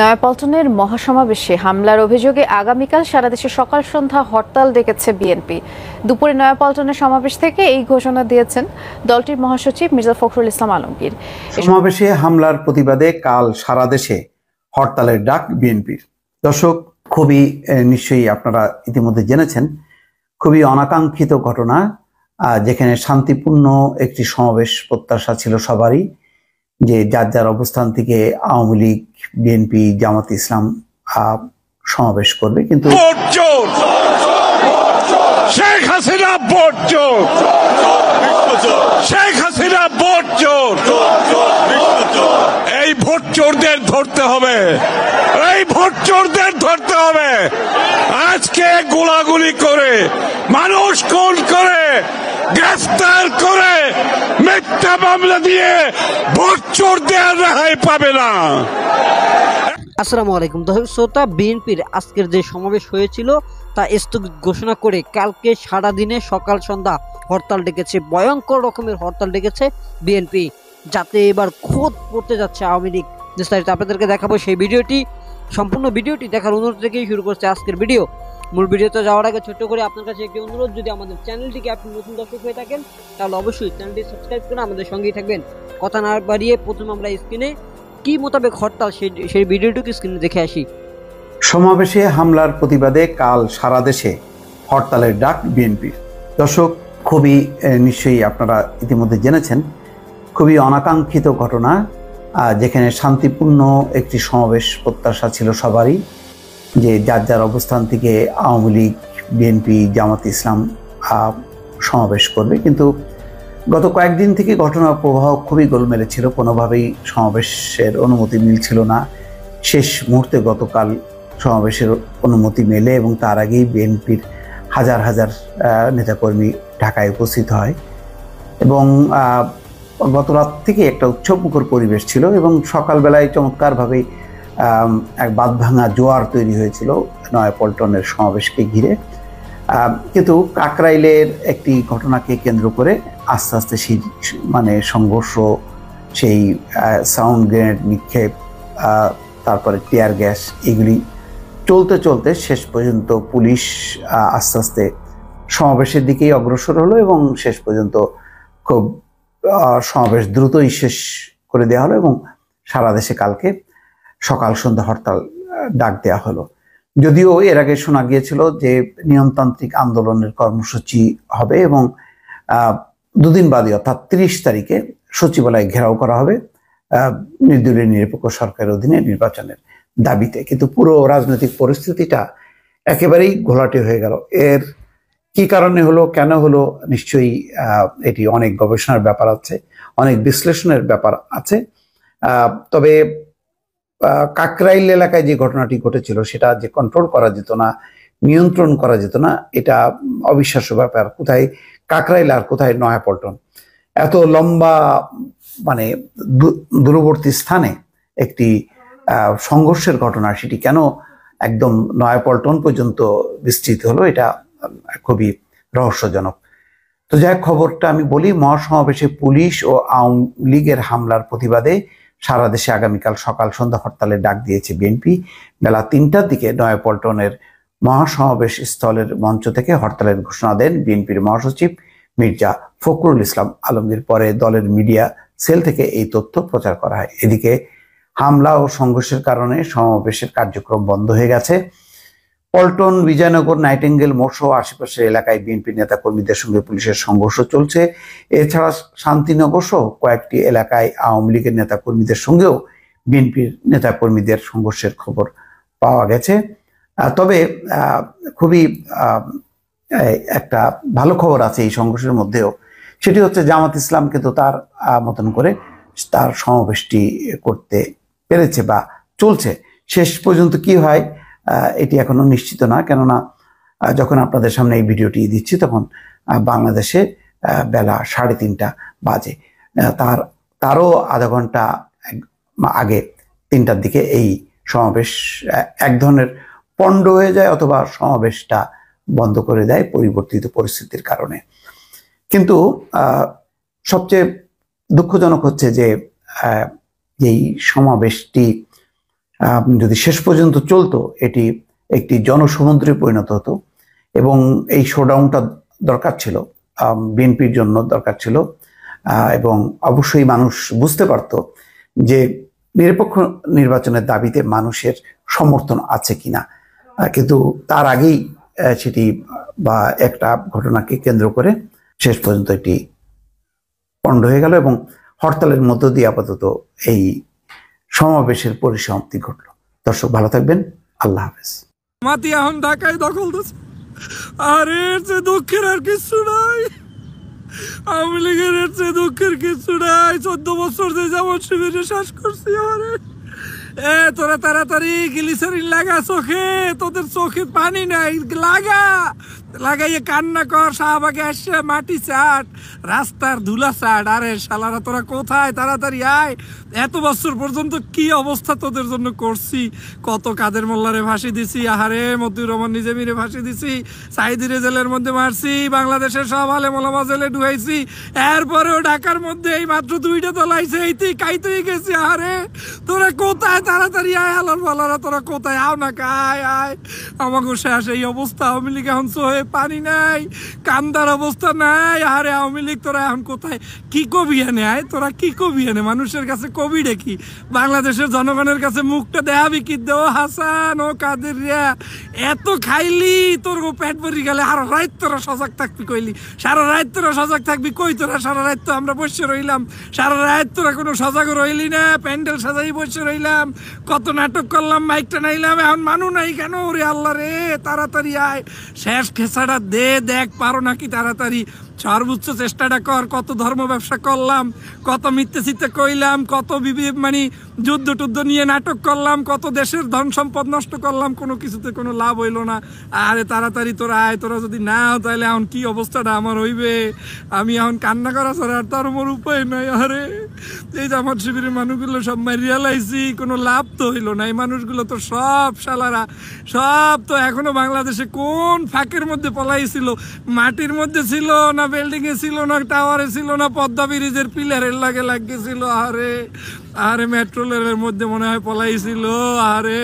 নয়াপল্টনের মহাসমাবেশে হামলার অভিযোগে আগামীকাল সারা দেশে সকাল সন্ধ্যা হরতাল ডেকেছে বিএনপি দুপুরে নয়াপল্টনের সমাবেশ থেকে এই ঘোষণা দিয়েছেন দলটির মহাসচিব মির্জা ফখরুল ইসলাম আলমগীর সমাবেশে হামলার প্রতিবাদে কাল সারা দেশে হরতালের ডাক বিএনপির দর্শক খুবই নিশ্চয়ই আপনারা ইতিমধ্যে জেনেছেন খুবই অনাকাঙ্ক্ষিত ঘটনা যেখানে শান্তিপূর্ণ একটি সমাবেশ প্রত্যাশা ছিল সবারই যে যার যার অবস্থান থেকে আওয়ামী লীগ বিএনপি জামাত ইসলাম সমাবেশ করবে কিন্তু শেখ হাসিনা ভোট শেখ হাসিনা ভোট এই ভোট চোরদের ধরতে হবে এই ভোট চোরদের ধরতে হবে গোলাগুলি করে মানুষ কোন করে গ্রেফতার করে মিথ্যা মামলা দিয়ে ভোট চোর দেওয়ার রেহাই পাবে না আসসালামু আলাইকুম দর্শক শ্রোতা বিএনপির আজকের যে সমাবেশ হয়েছিল তা স্থগিত ঘোষণা করে কালকে সারা দিনে সকাল সন্ধ্যা হরতাল ডেকেছে ভয়ঙ্কর রকমের হরতাল ডেকেছে বিএনপি যাতে এবার খোদ পড়তে যাচ্ছে আওয়ামী লীগ বিস্তারিত আপনাদেরকে দেখাবো সেই ভিডিওটি সম্পূর্ণ ভিডিওটি দেখার অনুরোধ থেকেই শুরু করছে আজকের ভিডিও মূল ভিডিওতে যাওয়ার আগে ছোট্ট করে আপনার কাছে একটি অনুরোধ যদি আমাদের চ্যানেলটিকে আপনি নতুন দর্শক হয়ে থাকেন তাহলে অবশ্যই চ্যানেলটি সাবস্ক্রাইব করে আমাদের সঙ্গেই থাকবেন কথা না বাড়িয়ে প্রথম আমরা স্ক্রিনে কি মোতাবেক হরতাল সেই সেই ভিডিওটুকু স্ক্রিনে দেখে আসি সমাবেশে হামলার প্রতিবাদে কাল সারা দেশে হরতালের ডাক বিএনপির দর্শক খুবই নিশ্চয়ই আপনারা ইতিমধ্যে জেনেছেন খুবই অনাকাঙ্ক্ষিত ঘটনা যেখানে শান্তিপূর্ণ একটি সমাবেশ প্রত্যাশা ছিল সবারই যে যার যার অবস্থান থেকে আওয়ামী লীগ বিএনপি জামাত ইসলাম সমাবেশ করবে কিন্তু গত কয়েকদিন থেকে ঘটনার প্রবাহ খুবই গোলমেলে ছিল কোনোভাবেই সমাবেশের অনুমতি মিলছিল না শেষ মুহূর্তে গতকাল সমাবেশের অনুমতি মেলে এবং তার আগেই বিএনপির হাজার হাজার নেতাকর্মী ঢাকায় উপস্থিত হয় এবং গত রাত থেকে একটা উৎসবমুখর পরিবেশ ছিল এবং সকালবেলায় চমৎকারভাবেই এক বাঁধভাঙা জোয়ার তৈরি হয়েছিল নয়াপল্টনের সমাবেশকে ঘিরে কিন্তু কাকরাইলের একটি ঘটনাকে কেন্দ্র করে আস্তে আস্তে সেই মানে সংঘর্ষ সেই সাউন্ড গ্রেনেড নিক্ষেপ তারপরে টিয়ার গ্যাস এগুলি চলতে চলতে শেষ পর্যন্ত পুলিশ আস্তে আস্তে সমাবেশের দিকেই অগ্রসর হলো এবং শেষ পর্যন্ত খুব সমাবেশ দ্রুতই শেষ করে দেওয়া হলো এবং সারা দেশে কালকে সকাল সন্ধ্যা হরতাল ডাক দেয়া হলো যদিও এর আগে শোনা গিয়েছিল যে নিয়মতান্ত্রিক আন্দোলনের কর্মসূচি হবে এবং দুদিন বাদে অর্থাৎ তিরিশ তারিখে সচিবালয় ঘেরাও করা হবে নির্দলীয় নিরপেক্ষ সরকারের অধীনে নির্বাচনের দাবিতে কিন্তু পুরো রাজনৈতিক পরিস্থিতিটা একেবারেই ঘোলাটে হয়ে গেল এর কি কারণে হলো কেন হলো নিশ্চয়ই এটি অনেক গবেষণার ব্যাপার আছে অনেক বিশ্লেষণের ব্যাপার আছে তবে কাকরাইল এলাকায় যে ঘটনাটি ঘটেছিল সেটা যে কন্ট্রোল করা যেত না নিয়ন্ত্রণ করা যেত না এটা অবিশ্বাস্য ব্যাপার কোথায় কাকরাইল আর কোথায় নয়াপল্টন এত লম্বা মানে দূরবর্তী স্থানে একটি সংঘর্ষের ঘটনা সেটি কেন একদম নয়াপল্টন পর্যন্ত বিস্তৃত হলো এটা খুবই রহস্যজনক তো যাই খবরটা আমি বলি মহাসমাবেশে পুলিশ ও আওয়ামী লীগের হামলার প্রতিবাদে সারা দেশে আগামীকাল সকাল সন্ধ্যা হরতালে ডাক দিয়েছে বিএনপি বেলা তিনটার দিকে নয়াপল্টনের মহাসমাবেশ স্থলের মঞ্চ থেকে হরতালের ঘোষণা দেন বিএনপির মহাসচিব মির্জা ফখরুল ইসলাম আলমগীর পরে দলের মিডিয়া সেল থেকে এই তথ্য প্রচার করা হয় এদিকে হামলা ও সংঘর্ষের কারণে সমাবেশের কার্যক্রম বন্ধ হয়ে গেছে পল্টন বিজয়নগর নাইটেঙ্গেল মোরসহ আশেপাশের এলাকায় বিএনপি নেতাকর্মীদের সঙ্গে পুলিশের সংঘর্ষ চলছে এছাড়া শান্তিনগর সহ কয়েকটি এলাকায় আওয়ামী লীগের নেতাকর্মীদের সঙ্গেও বিএনপির নেতাকর্মীদের সংঘর্ষের খবর পাওয়া গেছে তবে খুবই একটা ভালো খবর আছে এই সংঘর্ষের মধ্যেও সেটি হচ্ছে জামাত ইসলাম কিন্তু তার মতন করে তার সমাবেশটি করতে পেরেছে বা চলছে শেষ পর্যন্ত কি হয় এটি এখনও নিশ্চিত না কেননা যখন আপনাদের সামনে এই ভিডিওটি দিচ্ছি তখন বাংলাদেশে বেলা সাড়ে তিনটা বাজে তার তারও আধা ঘন্টা আগে তিনটার দিকে এই সমাবেশ এক ধরনের পণ্ড হয়ে যায় অথবা সমাবেশটা বন্ধ করে দেয় পরিবর্তিত পরিস্থিতির কারণে কিন্তু সবচেয়ে দুঃখজনক হচ্ছে যে এই সমাবেশটি যদি শেষ পর্যন্ত চলতো এটি একটি জনসমুদ্রে পরিণত হতো এবং এই শোডাউনটা দরকার ছিল বিএনপির জন্য দরকার ছিল এবং অবশ্যই মানুষ বুঝতে পারত যে নিরপেক্ষ নির্বাচনের দাবিতে মানুষের সমর্থন আছে কিনা কিন্তু তার আগেই সেটি বা একটা ঘটনাকে কেন্দ্র করে শেষ পর্যন্ত এটি পণ্ড হয়ে গেল এবং হরতালের মধ্য দিয়ে আপাতত এই সমাবেশের পরিসমাপ্তি ঘটল দর্শক ভালো থাকবেন আল্লাহ হাফেজ মাতি এখন ঢাকায় দখল আর এর যে দুঃখের আর কিছু নাই আওয়ামী লীগের এর যে দুঃখের কিছু নাই চোদ্দ বছর যে যেমন শিবিরে শ্বাস করছি আরে এ তোরা তাড়াতাড়ি গিলিসারিন লাগা চোখে তোদের চোখে পানি নাই লাগা লাগাইয়ে কান্না কর শাহবাগে আসছে মাটি চাট রাস্তার ধুলা চাট আরে শালারা তোরা কোথায় তাড়াতাড়ি আয় এত বছর পর্যন্ত কি অবস্থা তোদের জন্য করছি কত কাদের মোল্লারে ভাসি দিছি আহারে মতিউর রহমান নিজামিরে ভাসি দিছি সাইদিরে জেলের মধ্যে মারছি বাংলাদেশের সব আলে মোলামা জেলে ঢুকাইছি এরপরেও ঢাকার মধ্যে এই মাত্র দুইটা তলাইছে তুই কাইতেই গেছি আহারে তোরা কোথায় তাড়াতাড়ি আয় আলোর বলারা তোরা কোথায় আও না কায় আয় আমাকে আসে এই অবস্থা আওয়ামী লীগ এখন হয়ে পানি নাই কান্দার অবস্থা নাই আরে আওয়ামী লীগ তোরা এখন কোথায় কি কবি এনে আয় তোরা কি কবি এনে মানুষের কাছে কবি ডেকি বাংলাদেশের জনগণের কাছে মুখটা দেহা বিকি দে ও হাসান ও কাদের রিয়া এত খাইলি তোর গো পেট ভরি গেলে আর রাত তোরা সজাগ থাকবি কইলি সারা রাত তোরা সজাগ থাকবি কই তোরা সারা রাত তো আমরা বসে রইলাম সারা রাত তোরা কোনো সজাগ রইলি না প্যান্ডেল সাজাই বসে রইলাম কত নাটক করলাম মাইকটা নাইলাম এখন মানু নাই কেন ওরে আল্লাহ রে তাড়াতাড়ি আয় শেষ খেস ছাড়া দে দেখ পারো নাকি তাড়াতাড়ি সর্বোচ্চ চেষ্টাটা কর কত ধর্ম ব্যবসা করলাম কত মিথ্যে কইলাম কত মানে যুদ্ধ টুদ্ধ নিয়ে নাটক করলাম কত দেশের ধন সম্পদ নষ্ট করলাম কোনো কিছুতে কোনো লাভ হইল না আরে তাড়াতাড়ি তোরা আয় তোরা যদি না তাহলে এখন কি অবস্থাটা আমার হইবে আমি এখন কান্না করা ছাড়া আর তার আমার উপায় নাই আরে এই যে আমার শিবিরের মানুষগুলো সব রিয়ালাইজি কোনো লাভ তো হইলো না এই মানুষগুলো তো সব শালারা সব তো এখনো বাংলাদেশে কোন ফাঁকের মধ্যে পলাইছিল মাটির মধ্যে ছিল না বিল্ডিং এ ছিল না টাওয়ারে ছিল না পদ্মা ব্রিজের পিলারের লাগে লাগিয়েছিল আরে আরে মেট্রো রেলের মধ্যে মনে হয় পলাইছিল আরে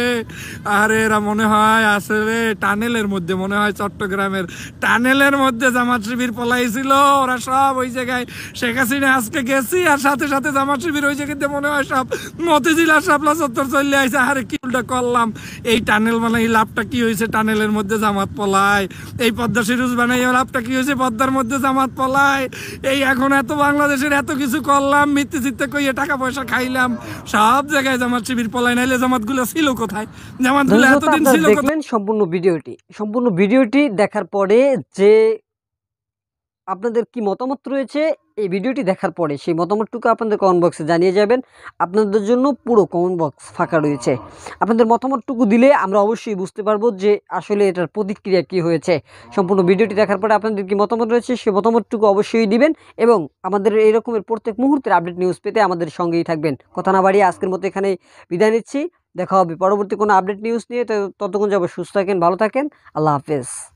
আরে এরা মনে হয় আসলে টানেলের মধ্যে মনে হয় চট্টগ্রামের টানেলের মধ্যে জামাত শিবির পলাইছিল ওরা সব ওই জায়গায় শেখ হাসিনা আজকে গেছি আর সাথে সাথে জামাত শিবির ওই জায়গাতে মনে হয় সব মতিঝিল আর শাপলা চত্বর চললে আইছে আরে কি উল্টা করলাম এই টানেল বানাই মানে লাভটা কি হয়েছে টানেলের মধ্যে জামাত পলায় এই পদ্মা সিরুজ বানাই লাভটা কি হয়েছে পদ্মার মধ্যে জামাত পলায় এই এখন এত বাংলাদেশের এত কিছু করলাম মিথ্যে চিত্তে কইয়ে টাকা পয়সা খাইলাম নাম সব জায়গায় জামাত শিবির পলায় নাইলে জামাতগুলো ছিল কোথায় জামাতগুলো এতদিন ছিল দেখলেন সম্পূর্ণ ভিডিওটি সম্পূর্ণ ভিডিওটি দেখার পরে যে আপনাদের কি মতামত রয়েছে এই ভিডিওটি দেখার পরে সেই মতামতটুকু আপনাদের কমেন্ট বক্সে জানিয়ে যাবেন আপনাদের জন্য পুরো কমেন্ট বক্স ফাঁকা রয়েছে আপনাদের মতামতটুকু দিলে আমরা অবশ্যই বুঝতে পারবো যে আসলে এটার প্রতিক্রিয়া কি হয়েছে সম্পূর্ণ ভিডিওটি দেখার পরে আপনাদের কি মতামত রয়েছে সেই মতামতটুকু অবশ্যই দিবেন এবং আমাদের এই রকমের প্রত্যেক মুহূর্তের আপডেট নিউজ পেতে আমাদের সঙ্গেই থাকবেন কথা না বাড়িয়ে আজকের মতো এখানে বিদায় নিচ্ছি দেখা হবে পরবর্তী কোনো আপডেট নিউজ নিয়ে ততক্ষণ যাবো সুস্থ থাকেন ভালো থাকেন আল্লাহ হাফেজ